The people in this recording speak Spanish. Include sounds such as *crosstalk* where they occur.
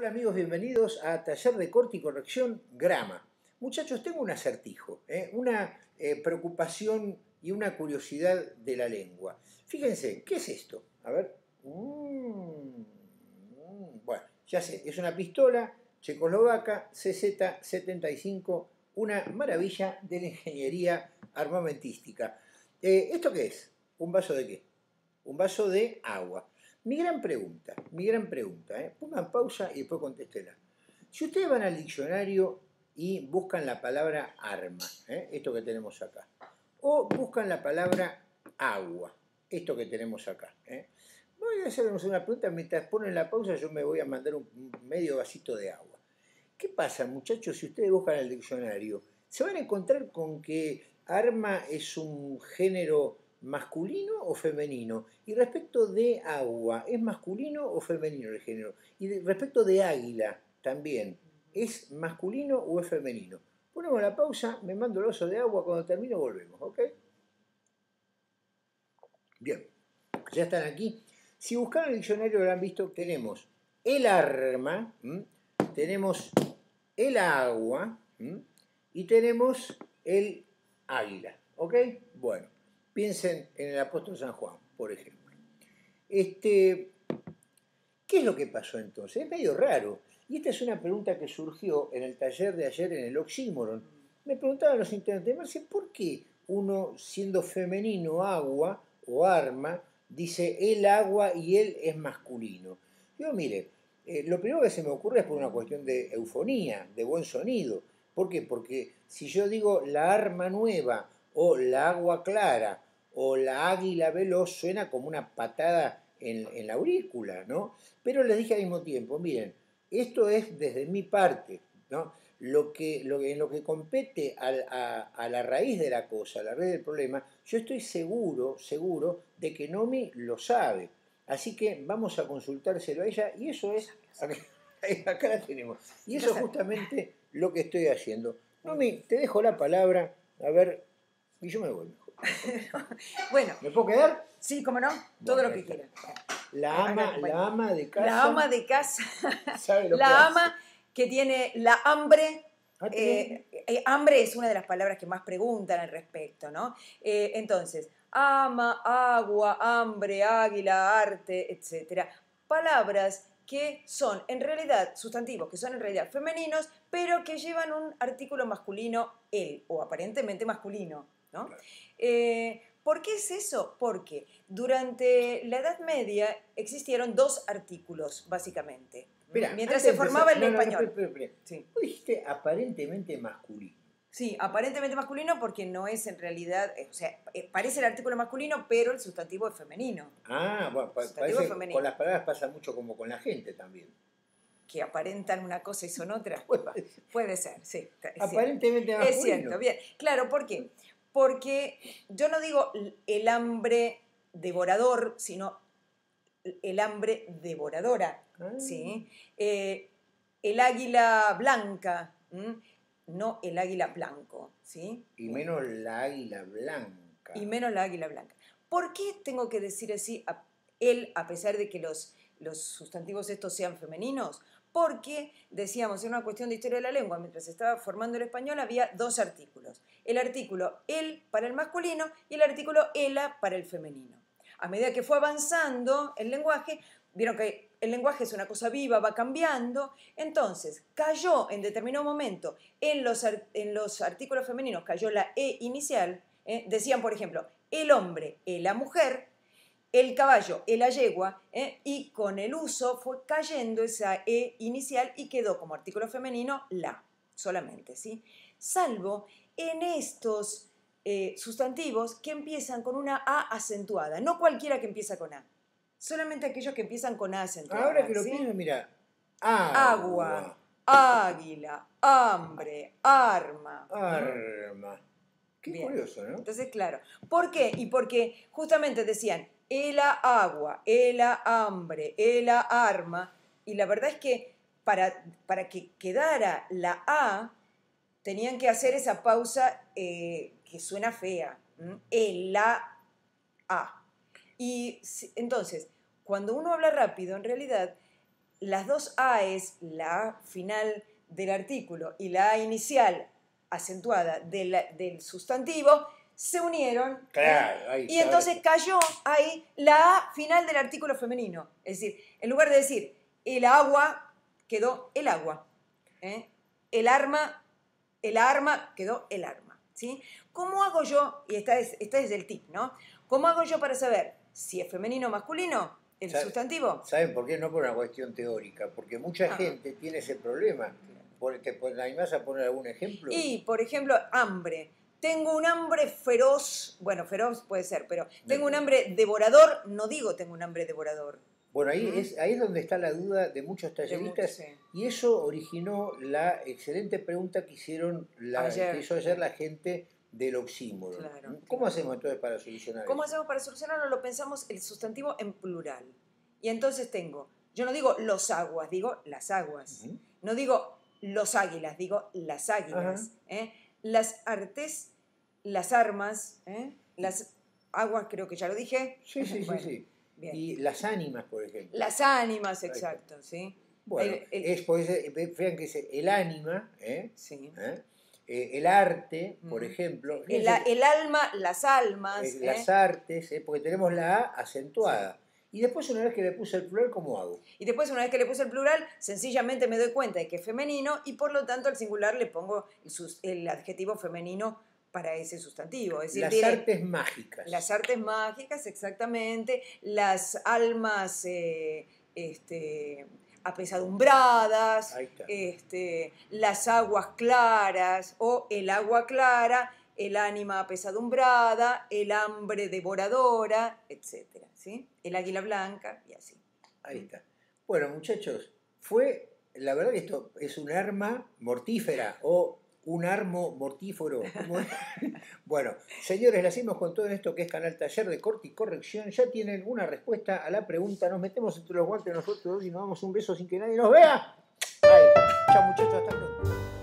Hola amigos, bienvenidos a Taller de Corte y Corrección Grama. Muchachos, tengo un acertijo, ¿eh? una eh, preocupación y una curiosidad de la lengua. Fíjense, ¿qué es esto? A ver. Mm, bueno, ya sé, es una pistola checoslovaca CZ75, una maravilla de la ingeniería armamentística. Eh, ¿Esto qué es? ¿Un vaso de qué? Un vaso de agua. Mi gran pregunta, mi gran pregunta, ¿eh? pongan pausa y después contéstela. Si ustedes van al diccionario y buscan la palabra arma, ¿eh? esto que tenemos acá, o buscan la palabra agua, esto que tenemos acá. ¿eh? Voy a hacerles una pregunta, mientras ponen la pausa yo me voy a mandar un medio vasito de agua. ¿Qué pasa muchachos si ustedes buscan el diccionario? Se van a encontrar con que arma es un género masculino o femenino. Y respecto de agua, ¿es masculino o femenino el género? Y respecto de águila, también, ¿es masculino o es femenino? Ponemos la pausa, me mando el oso de agua, cuando termino volvemos, ¿ok? Bien, ya están aquí. Si buscaron el diccionario lo han visto, tenemos el arma, tenemos el agua y tenemos el águila, ¿ok? Bueno. Piensen en el apóstol San Juan, por ejemplo. Este, ¿Qué es lo que pasó entonces? Es medio raro. Y esta es una pregunta que surgió en el taller de ayer en el Oxímoron. Me preguntaban los de Marcia, ¿por qué uno, siendo femenino, agua o arma, dice el agua y él es masculino? Yo, mire, eh, lo primero que se me ocurre es por una cuestión de eufonía, de buen sonido. ¿Por qué? Porque si yo digo la arma nueva o la agua clara o la águila veloz suena como una patada en, la aurícula, ¿no? Pero les dije al mismo tiempo, miren, esto es desde mi parte, ¿no? Lo que, lo, en lo que compete a, a, la raíz de la cosa, a la raíz del problema, yo estoy seguro, seguro de que Nomi lo sabe. Así que vamos a consultárselo a ella y eso es, acá, *laughs* acá la tenemos. Y eso es justamente *laughs* lo que estoy haciendo. Nomi, te dejo la palabra, a ver, y yo me vuelvo. *laughs* bueno. ¿Me puedo quedar? Sí, cómo no, todo lo que quiera. La ama, ama de casa. La ama de casa. *laughs* la que ama que tiene la hambre. Ah, eh, eh, hambre es una de las palabras que más preguntan al respecto, ¿no? Eh, entonces, ama, agua, hambre, águila, arte, etcétera. Palabras que son en realidad sustantivos, que son en realidad femeninos, pero que llevan un artículo masculino, él, o aparentemente masculino. ¿no? Eh, ¿Por qué es eso? Porque durante la Edad Media existieron dos artículos, básicamente. mientras se formaba el español. Pero, Dijiste aparentemente masculino. Sí, aparentemente masculino porque no es en realidad, eh, o sea, eh, parece el artículo masculino, pero el sustantivo es femenino. Ah, bueno, con las palabras pasa mucho como con la gente también. Que aparentan una cosa y son otra. *laughs* Puede, ser, sí. Aparentemente masculino. Es cierto, bien. Claro, ¿por qué? porque yo no digo el hambre devorador, sino el hambre devoradora. Ah. ¿sí? Eh, el águila blanca, no el águila blanco. ¿sí? Y menos la águila blanca. Y menos la águila blanca. ¿Por qué tengo que decir así a él, a pesar de que los, los sustantivos estos sean femeninos? porque, decíamos, en una cuestión de historia de la lengua, mientras se estaba formando el español había dos artículos, el artículo el para el masculino y el artículo ela para el femenino. A medida que fue avanzando el lenguaje, vieron que el lenguaje es una cosa viva, va cambiando, entonces cayó en determinado momento en los, en los artículos femeninos, cayó la E inicial, eh, decían, por ejemplo, el hombre, e la mujer, el caballo el la yegua, ¿eh? y con el uso fue cayendo esa E inicial y quedó como artículo femenino la, solamente, ¿sí? Salvo en estos eh, sustantivos que empiezan con una A acentuada, no cualquiera que empieza con A, solamente aquellos que empiezan con A acentuada. Ahora que lo mira, agua, águila, hambre, arma. Arma. Qué curioso, ¿no? Entonces, claro. ¿Por qué? Y porque justamente decían, el agua, el hambre, el arma, y la verdad es que para, para que quedara la A, tenían que hacer esa pausa eh, que suena fea, el A. Y entonces, cuando uno habla rápido, en realidad, las dos A es la final del artículo y la A inicial acentuada del sustantivo se unieron. ¿eh? y entonces cayó ahí la A final del artículo femenino. Es decir, en lugar de decir el agua, quedó el agua. ¿eh? El arma, el arma, quedó el arma. ¿sí? ¿Cómo hago yo? Y esta es, es el tip, ¿no? ¿Cómo hago yo para saber si es femenino o masculino? El sustantivo. ¿Saben por qué? No por una cuestión teórica, porque mucha ah. gente tiene ese problema. ¿Te, pues, ¿Te animás a poner algún ejemplo? Y, por ejemplo, hambre tengo un hambre feroz, bueno, feroz puede ser, pero tengo un hambre devorador, no digo tengo un hambre devorador. Bueno, ahí, es, ahí donde está la duda de muchos talleristas y eso originó la excelente pregunta que hicieron la, ayer. la gente del oxímoro. ¿Cómo hacemos entonces para solucionarlo? ¿Cómo hacemos para solucionarlo? Lo pensamos el sustantivo en plural. Y entonces tengo, yo no digo los aguas, digo las aguas. No digo los águilas, digo las águilas. ¿eh? las artes, las armas, ¿eh? las aguas, creo que ya lo dije. Sí, sí, sí. sí. Y las ánimas, por ejemplo. Las ánimas, exacto, sí. Bueno, pues, eh, es, el ánima, ¿eh? ¿Eh? el arte, por ejemplo. El, alma, las almas. las artes, porque tenemos la A acentuada. Y después una vez que le puse el plural, ¿cómo hago? Y después una vez que le puse el plural, sencillamente me doy cuenta de que es femenino y por lo tanto al singular le pongo el, adjetivo femenino para ese sustantivo. Es decir, las artes mágicas. Las artes mágicas, exactamente. Las almas eh, este, apesadumbradas, este, las aguas claras o el agua clara, el ánima apesadumbrada, el hambre devoradora, etc. ¿sí? El águila blanca y así. Ahí está. Bueno, muchachos, fue, la verdad que esto es un arma mortífera o un armo mortífero. *laughs* bueno, señores, la hacemos con todo esto que es Canal Taller de Corte y Corrección. Ya tienen una respuesta a la pregunta. Nos metemos entre los guantes nosotros y nos damos un beso sin que nadie nos vea. Chao muchachos, hasta pronto.